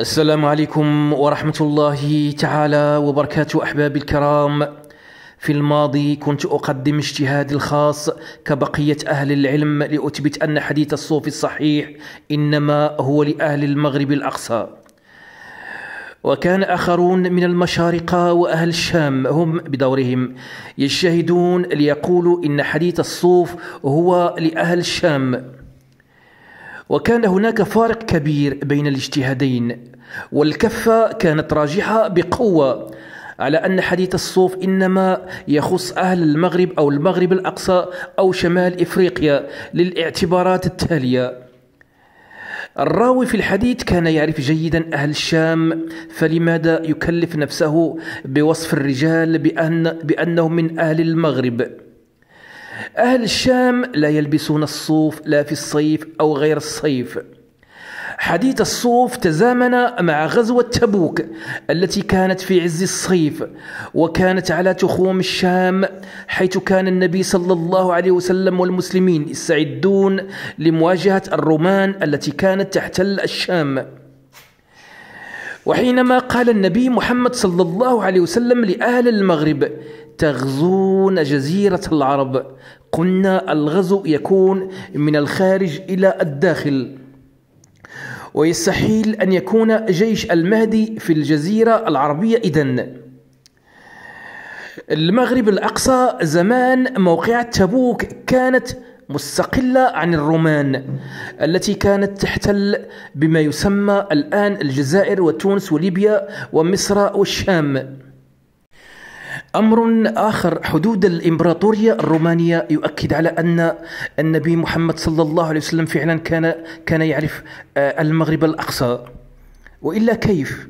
السلام عليكم ورحمة الله تعالى وبركاته أحبابي الكرام في الماضي كنت أقدم اجتهادي الخاص كبقية أهل العلم لأثبت أن حديث الصوف الصحيح إنما هو لأهل المغرب الأقصى وكان آخرون من المشارقة وأهل الشام هم بدورهم يجتهدون ليقولوا إن حديث الصوف هو لأهل الشام وكان هناك فارق كبير بين الاجتهادين والكفة كانت راجحة بقوة على أن حديث الصوف إنما يخص أهل المغرب أو المغرب الأقصى أو شمال إفريقيا للاعتبارات التالية الراوي في الحديث كان يعرف جيدا أهل الشام فلماذا يكلف نفسه بوصف الرجال بأن بأنهم من أهل المغرب؟ أهل الشام لا يلبسون الصوف لا في الصيف أو غير الصيف حديث الصوف تزامن مع غزوة تبوك التي كانت في عز الصيف وكانت على تخوم الشام حيث كان النبي صلى الله عليه وسلم والمسلمين يستعدون لمواجهة الرومان التي كانت تحتل الشام وحينما قال النبي محمد صلى الله عليه وسلم لأهل المغرب تغزون جزيرة العرب قلنا الغزو يكون من الخارج إلى الداخل ويستحيل أن يكون جيش المهدي في الجزيرة العربية إذن المغرب الأقصى زمان موقع تبوك كانت مستقلة عن الرومان التي كانت تحتل بما يسمى الآن الجزائر وتونس وليبيا ومصر والشام امر اخر حدود الامبراطوريه الرومانيه يؤكد على ان النبي محمد صلى الله عليه وسلم فعلا كان كان يعرف آه، المغرب الاقصى والا كيف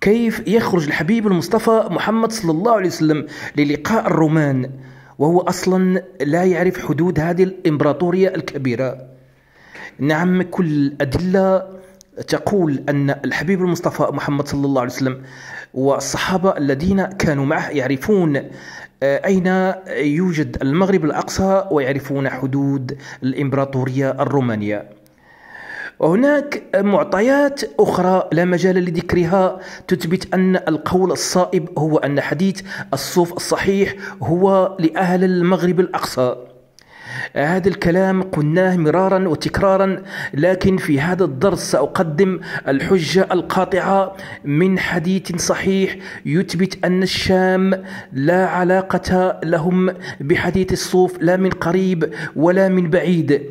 كيف يخرج الحبيب المصطفى محمد صلى الله عليه وسلم للقاء الرومان وهو اصلا لا يعرف حدود هذه الامبراطوريه الكبيره نعم كل الادله تقول ان الحبيب المصطفى محمد صلى الله عليه وسلم والصحابة الذين كانوا معه يعرفون آه، أين يوجد المغرب الأقصى ويعرفون حدود الإمبراطورية الرومانية وهناك معطيات أخرى لا مجال لذكرها تثبت أن القول الصائب هو أن حديث الصوف الصحيح هو لأهل المغرب الأقصى هذا الكلام قلناه مرارا وتكرارا لكن في هذا الدرس سأقدم الحجة القاطعة من حديث صحيح يثبت أن الشام لا علاقة لهم بحديث الصوف لا من قريب ولا من بعيد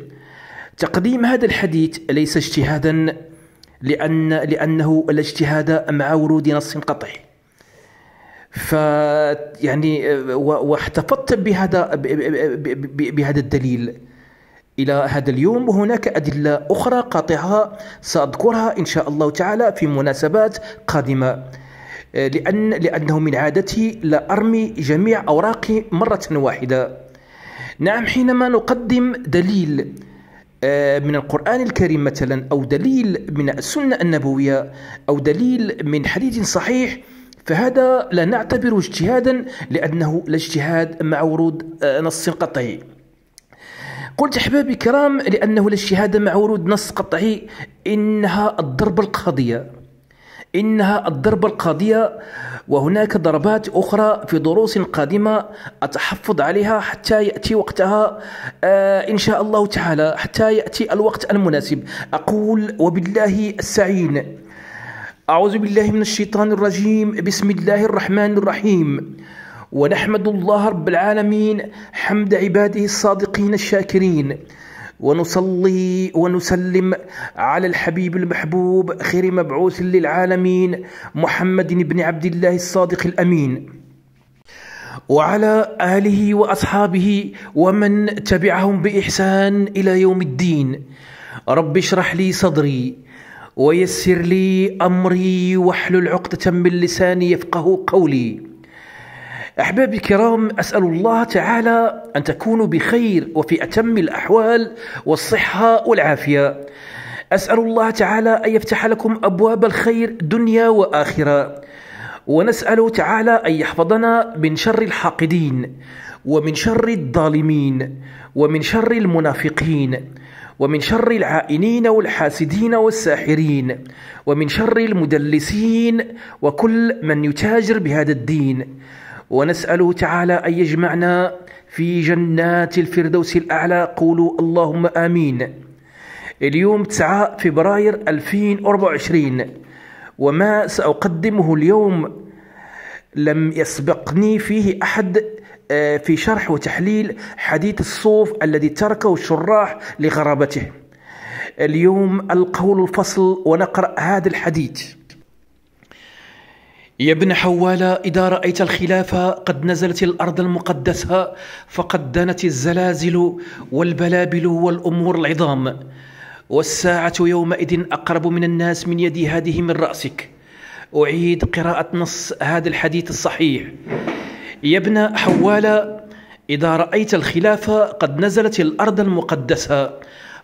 تقديم هذا الحديث ليس اجتهادا لأن لأنه الاجتهاد مع ورود نص قطعي ف يعني واحتفظت بهذا بهذا الدليل إلى هذا اليوم وهناك أدلة أخرى قاطعة سأذكرها إن شاء الله تعالى في مناسبات قادمة لأن لأنه من عادتي لا أرمي جميع أوراقي مرة واحدة نعم حينما نقدم دليل آه، من القرآن الكريم مثلا أو دليل من السنة النبوية أو دليل من حديث صحيح فهذا لا نعتبره اجتهادا لأنه لا اجتهاد مع ورود آه، نص قطعي قلت أحبابي الكرام لأنه لا اجتهاد مع ورود نص قطعي إنها الضربة القاضية إنها الضربة القاضية وهناك ضربات أخرى في دروس قادمة أتحفظ عليها حتى يأتي وقتها آه، إن شاء الله تعالى حتى يأتي الوقت المناسب أقول وبالله السعين أعوذ بالله من الشيطان الرجيم بسم الله الرحمن الرحيم ونحمد الله رب العالمين حمد عباده الصادقين الشاكرين ونصلي ونسلم على الحبيب المحبوب خير مبعوث للعالمين محمد بن عبد الله الصادق الأمين وعلى آله وأصحابه ومن تبعهم بإحسان إلى يوم الدين رب اشرح لي صدري ويسر لي امري واحلل عقدة من لساني يفقه قولي. احبابي الكرام اسال الله تعالى ان تكونوا بخير وفي اتم الاحوال والصحه والعافيه. اسال الله تعالى ان يفتح لكم ابواب الخير دنيا واخره. ونسال تعالى ان يحفظنا من شر الحاقدين ومن شر الظالمين ومن شر المنافقين. ومن شر العائنين والحاسدين والساحرين ومن شر المدلسين وكل من يتاجر بهذا الدين ونسأله تعالى أن يجمعنا في جنات الفردوس الأعلى قولوا اللهم آمين اليوم 9 فبراير 2024 وما سأقدمه اليوم لم يسبقني فيه أحد آه، في شرح وتحليل حديث الصوف الذي تركه الشراح لغرابته اليوم القول الفصل ونقرأ هذا الحديث يا ابن حوالة إذا رأيت الخلافة قد نزلت الأرض المقدسة فقد دنت الزلازل والبلابل والأمور العظام والساعة يومئذ أقرب من الناس من يد هذه من رأسك أعيد قراءة نص هذا الحديث الصحيح يا ابن حوالة إذا رأيت الخلافة قد نزلت الأرض المقدسة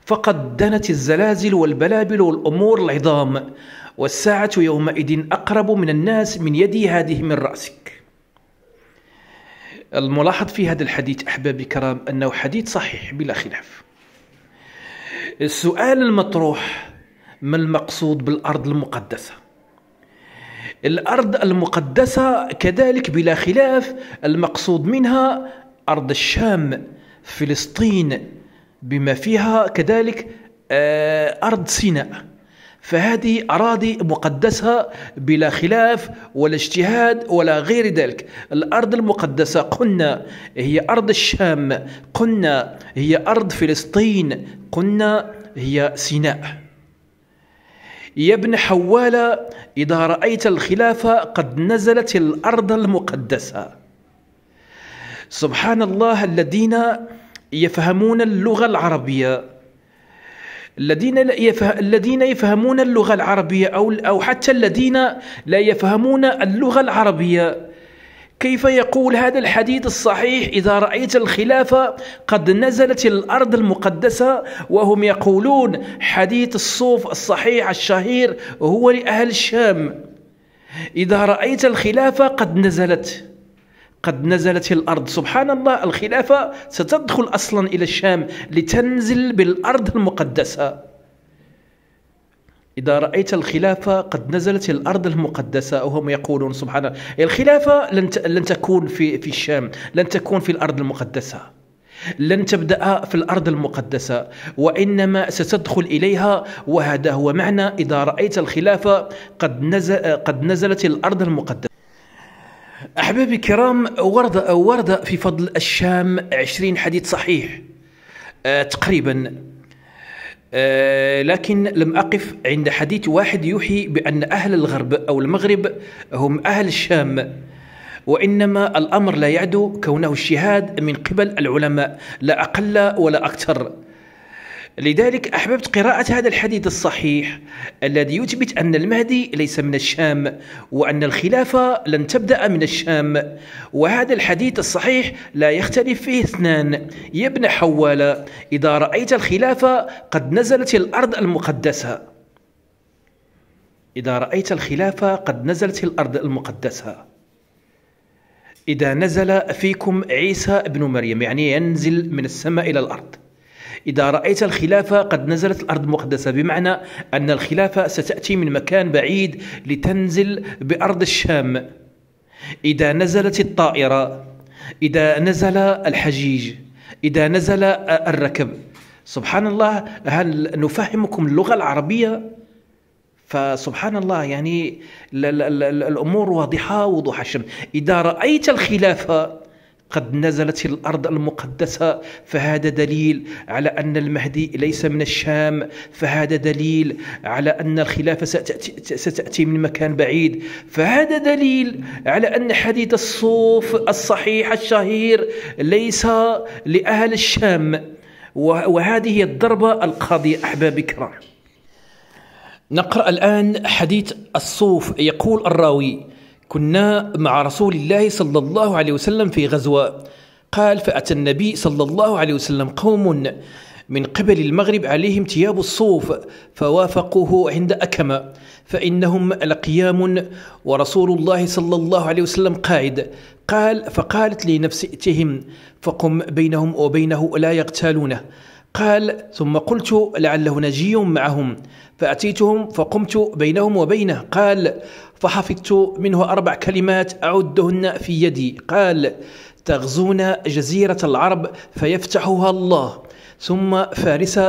فقد دنت الزلازل والبلابل والأمور العظام والساعة يومئذ أقرب من الناس من يدي هذه من رأسك الملاحظ في هذا الحديث أحبابي الكرام أنه حديث صحيح بلا خلاف السؤال المطروح ما المقصود بالأرض المقدسة الأرض المقدسة كذلك بلا خلاف المقصود منها أرض الشام فلسطين بما فيها كذلك آه، أرض سيناء فهذه أراضي مقدسة بلا خلاف ولا اجتهاد ولا غير ذلك الأرض المقدسة قلنا هي أرض الشام قلنا هي أرض فلسطين قلنا هي سيناء يا ابن حوال إذا رأيت الخلافة قد نزلت الأرض المقدسة سبحان الله الذين يفهمون اللغة العربية الذين الذين يفهمون اللغة العربية أو أو حتى الذين لا يفهمون اللغة العربية كيف يقول هذا الحديث الصحيح إذا رأيت الخلافة قد نزلت الأرض المقدسة وهم يقولون حديث الصوف الصحيح الشهير هو لأهل الشام إذا رأيت الخلافة قد نزلت قد نزلت الأرض سبحان الله الخلافة ستدخل أصلا إلى الشام لتنزل بالأرض المقدسة إذا رأيت الخلافة قد نزلت الأرض المقدسة وهم يقولون سبحان الله الخلافة لن لن تكون في في الشام لن تكون في الأرض المقدسة لن تبدأ في الأرض المقدسة وإنما ستدخل إليها وهذا هو معنى إذا رأيت الخلافة قد نزل قد نزلت الأرض المقدسة أحبابي الكرام ورد ورد في فضل الشام عشرين حديث صحيح آه، تقريبا آه، لكن لم أقف عند حديث واحد يوحي بأن أهل الغرب أو المغرب هم أهل الشام وإنما الأمر لا يعدو كونه اجتهاد من قبل العلماء لا أقل ولا أكثر لذلك أحببت قراءة هذا الحديث الصحيح الذي يثبت أن المهدي ليس من الشام وأن الخلافة لن تبدأ من الشام وهذا الحديث الصحيح لا يختلف فيه اثنان يا ابن حوالة إذا رأيت الخلافة قد نزلت الأرض المقدسة إذا رأيت الخلافة قد نزلت الأرض المقدسة إذا نزل فيكم عيسى ابن مريم يعني ينزل من السماء إلى الأرض إذا رأيت الخلافة قد نزلت الأرض المقدسة بمعنى أن الخلافة ستأتي من مكان بعيد لتنزل بأرض الشام إذا نزلت الطائرة إذا نزل الحجيج إذا نزل الركب سبحان الله هل نفهمكم اللغة العربية فسبحان الله يعني الأمور واضحة وضوح الشمس إذا رأيت الخلافة قد نزلت الأرض المقدسة فهذا دليل على أن المهدي ليس من الشام فهذا دليل على أن الخلافة ستأتي, ستأتي من مكان بعيد فهذا دليل على أن حديث الصوف الصحيح الشهير ليس لأهل الشام وهذه الضربة القاضية أحباب الكرام نقرأ الآن حديث الصوف يقول الراوي كنا مع رسول الله صلى الله عليه وسلم في غزوة قال فأتى النبي صلى الله عليه وسلم قوم من قبل المغرب عليهم ثياب الصوف فوافقوه عند أكم فإنهم لقيام ورسول الله صلى الله عليه وسلم قاعد قال فقالت لنفسي ائتهم فقم بينهم وبينه لا يغتالونه قال ثم قلت لعله نجي معهم فأتيتهم فقمت بينهم وبينه قال فحفظت منه أربع كلمات أعدهن في يدي قال تغزون جزيرة العرب فيفتحها الله ثم فارس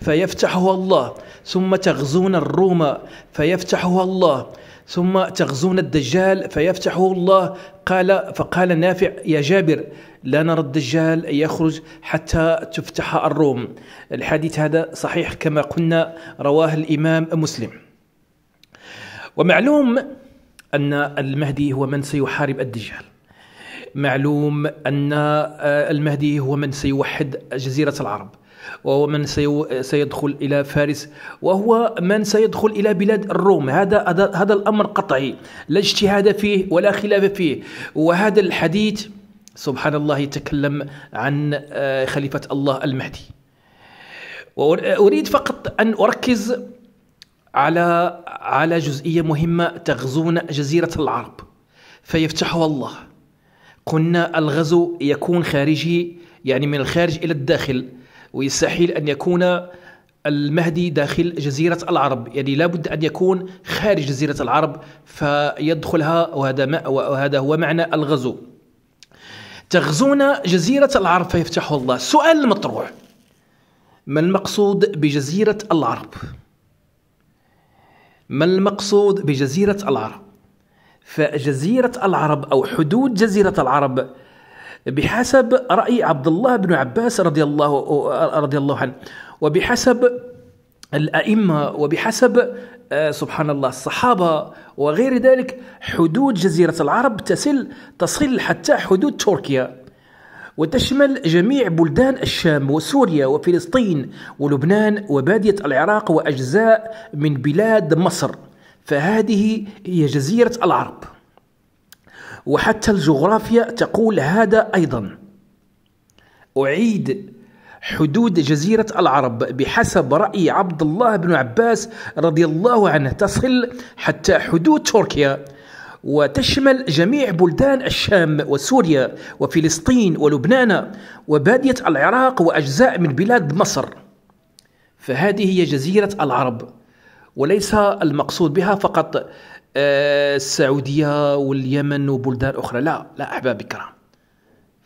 فيفتحها الله ثم تغزون الروم فيفتحها الله ثم تغزون الدجال فيفتحه الله قال فقال نافع يا جابر لا نرى الدجال يخرج حتى تفتح الروم الحديث هذا صحيح كما قلنا رواه الإمام مسلم ومعلوم أن المهدي هو من سيحارب الدجال معلوم ان آه، المهدي هو من سيوحد جزيره العرب وهو من سيدخل الى فارس وهو من سيدخل الى بلاد الروم هذا هذا الامر قطعي لا اجتهاد فيه ولا خلاف فيه وهذا الحديث سبحان الله يتكلم عن آه، خليفه الله المهدي واريد فقط ان اركز على على جزئيه مهمه تغزون جزيره العرب فيفتحها الله قلنا الغزو يكون خارجي يعني من الخارج إلى الداخل ويستحيل أن يكون المهدي داخل جزيرة العرب يعني لابد أن يكون خارج جزيرة العرب فيدخلها وهذا, ما وهذا هو معنى الغزو تغزون جزيرة العرب فيفتح الله سؤال المطروح ما المقصود بجزيرة العرب؟ ما المقصود بجزيرة العرب؟ فجزيرة العرب أو حدود جزيرة العرب بحسب رأي عبد الله بن عباس رضي الله رضي الله عنه وبحسب الأئمة وبحسب آه، سبحان الله الصحابة وغير ذلك حدود جزيرة العرب تصل تصل حتى حدود تركيا وتشمل جميع بلدان الشام وسوريا وفلسطين ولبنان وبادية العراق وأجزاء من بلاد مصر فهذه هي جزيرة العرب وحتى الجغرافيا تقول هذا أيضا أعيد حدود جزيرة العرب بحسب رأي عبد الله بن عباس رضي الله عنه تصل حتى حدود تركيا وتشمل جميع بلدان الشام وسوريا وفلسطين ولبنان وبادية العراق وأجزاء من بلاد مصر فهذه هي جزيرة العرب وليس المقصود بها فقط آه، السعودية واليمن وبلدان أخرى لا لا أحباب الكرام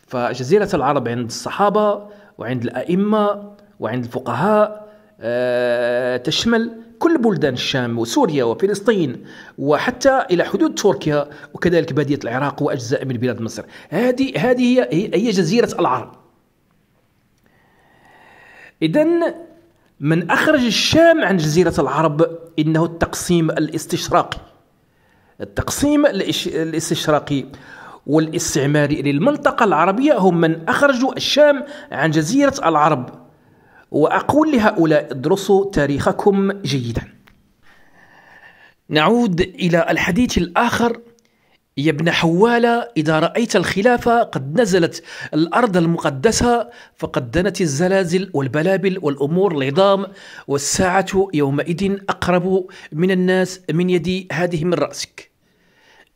فجزيرة العرب عند الصحابة وعند الأئمة وعند الفقهاء آه، تشمل كل بلدان الشام وسوريا وفلسطين وحتى الى حدود تركيا وكذلك باديه العراق واجزاء من بلاد مصر هذه هذه هي هي جزيره العرب اذا من أخرج الشام عن جزيرة العرب إنه التقسيم الاستشراقي التقسيم الاستشراقي والاستعماري للمنطقة العربية هم من أخرجوا الشام عن جزيرة العرب وأقول لهؤلاء ادرسوا تاريخكم جيدا نعود إلى الحديث الآخر يا ابن حوالة إذا رأيت الخلافة قد نزلت الأرض المقدسة فقد دنت الزلازل والبلابل والأمور العظام والساعة يومئذ أقرب من الناس من يد هذه من رأسك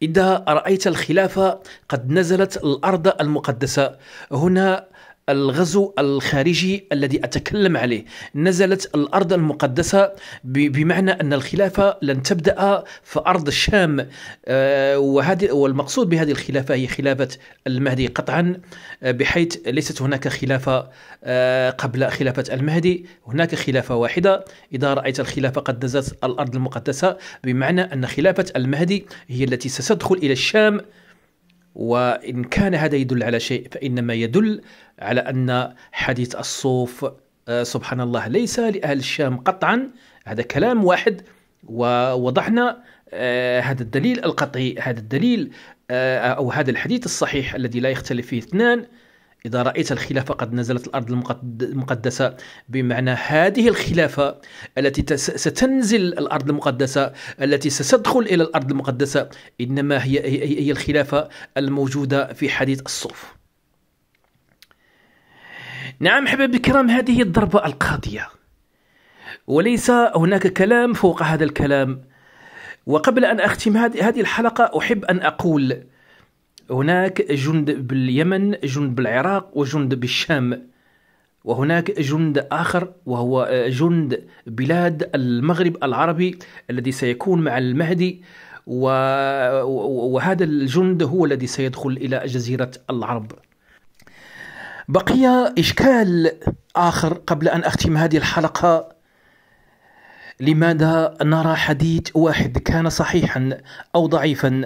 إذا رأيت الخلافة قد نزلت الأرض المقدسة هنا الغزو الخارجي الذي أتكلم عليه نزلت الأرض المقدسة بمعنى أن الخلافة لن تبدأ في أرض الشام آه، وهذه والمقصود بهذه الخلافة هي خلافة المهدي قطعا آه، بحيث ليست هناك خلافة آه، قبل خلافة المهدي هناك خلافة واحدة إذا رأيت الخلافة قد نزلت الأرض المقدسة بمعنى أن خلافة المهدي هي التي ستدخل إلى الشام وإن كان هذا يدل على شيء فإنما يدل على أن حديث الصوف آه، سبحان الله ليس لأهل الشام قطعا هذا كلام واحد ووضحنا آه، هذا الدليل القطعي هذا الدليل آه، أو هذا الحديث الصحيح الذي لا يختلف فيه اثنان إذا رأيت الخلافة قد نزلت الأرض المقدسة بمعنى هذه الخلافة التي ستنزل الأرض المقدسة التي ستدخل إلى الأرض المقدسة إنما هي هي الخلافة الموجودة في حديث الصوف نعم حبيبي الكرام هذه الضربة القاضية وليس هناك كلام فوق هذا الكلام وقبل أن أختم هذه الحلقة أحب أن أقول هناك جند باليمن جند بالعراق وجند بالشام وهناك جند آخر وهو جند بلاد المغرب العربي الذي سيكون مع المهدي وهذا الجند هو الذي سيدخل إلى جزيرة العرب بقي إشكال آخر قبل أن أختم هذه الحلقة لماذا نرى حديث واحد كان صحيحا او ضعيفا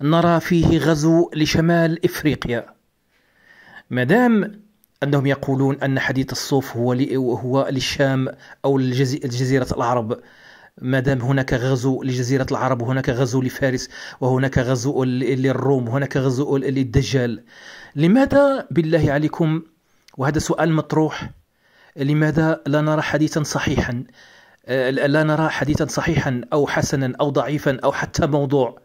نرى فيه غزو لشمال افريقيا دام انهم يقولون ان حديث الصوف هو هو للشام او لجزيره العرب ما دام هناك غزو لجزيرة العرب وهناك غزو لفارس وهناك غزو للروم وهناك غزو للدجال لماذا بالله عليكم وهذا سؤال مطروح لماذا لا نرى حديثا صحيحا آه، لا نرى حديثا صحيحا او حسنا او ضعيفا او حتى موضوع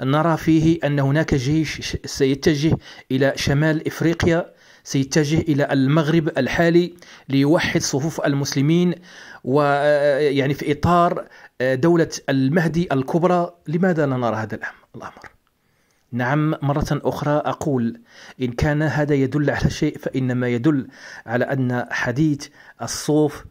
نرى فيه ان هناك جيش سيتجه الى شمال افريقيا سيتجه الى المغرب الحالي ليوحد صفوف المسلمين ويعني آه، في اطار آه، دوله المهدي الكبرى لماذا لا نرى هذا الامر نعم مرة أخرى أقول إن كان هذا يدل على شيء فإنما يدل على أن حديث الصوف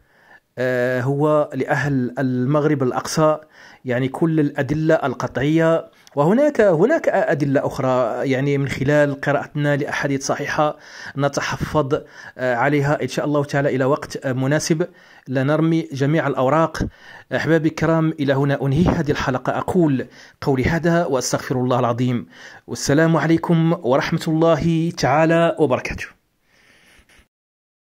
آه، هو لأهل المغرب الأقصى يعني كل الأدلة القطعية وهناك هناك أدلة أخرى يعني من خلال قراءتنا لأحاديث صحيحة نتحفظ آه، عليها إن شاء الله تعالى إلى وقت مناسب لنرمي جميع الأوراق أحبابي الكرام إلى هنا أنهي هذه الحلقة أقول قولي هذا وأستغفر الله العظيم والسلام عليكم ورحمة الله تعالى وبركاته